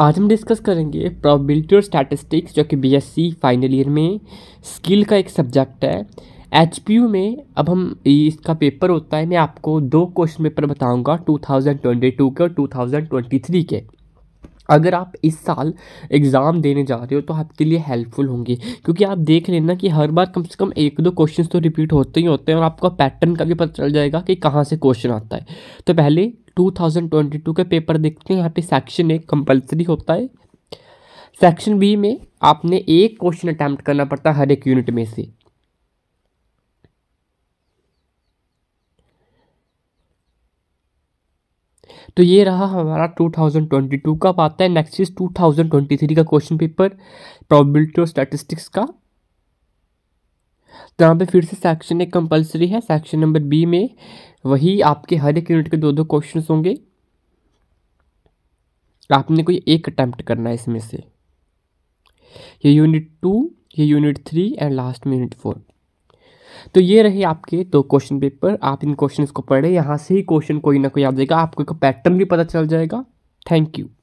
आज हम डिस्कस करेंगे प्रोबेबिलिटी और स्टैटिस्टिक्स जो कि बीएससी फाइनल ईयर में स्किल का एक सब्जेक्ट है एच में अब हम इसका पेपर होता है मैं आपको दो क्वेश्चन पेपर बताऊंगा 2022 के और 2023 के अगर आप इस साल एग्ज़ाम देने जा रहे हो तो आपके लिए हेल्पफुल होंगे क्योंकि आप देख लेना कि हर बार कम से कम एक दो क्वेश्चन तो रिपीट होते ही होते हैं और आपका पैटर्न का भी पता चल जाएगा कि कहाँ से क्वेश्चन आता है तो पहले 2022 के पेपर देखते हैं यहाँ पे सेक्शन ए कंपलसरी होता है सेक्शन बी में आपने एक क्वेश्चन अटैम्प्ट करना पड़ता है हर एक यूनिट में से तो ये रहा हमारा 2022 का आता है नेक्स्ट इज 2023 का क्वेश्चन पेपर प्रोबेबिलिटी और स्टैटिस्टिक्स का तो यहाँ पे फिर से सेक्शन एक कंपलसरी है सेक्शन नंबर बी में वही आपके हर एक यूनिट के दो दो क्वेश्चन होंगे आपने कोई एक अटैम्प्ट करना है इसमें से ये यूनिट टू ये यूनिट थ्री एंड लास्ट में यूनिट फोर तो ये रहे आपके दो क्वेश्चन पेपर आप इन क्वेश्चन को पढ़े यहाँ से ही क्वेश्चन कोई ना कोई आप देगा आपको एक पैटर्न भी पता चल जाएगा थैंक यू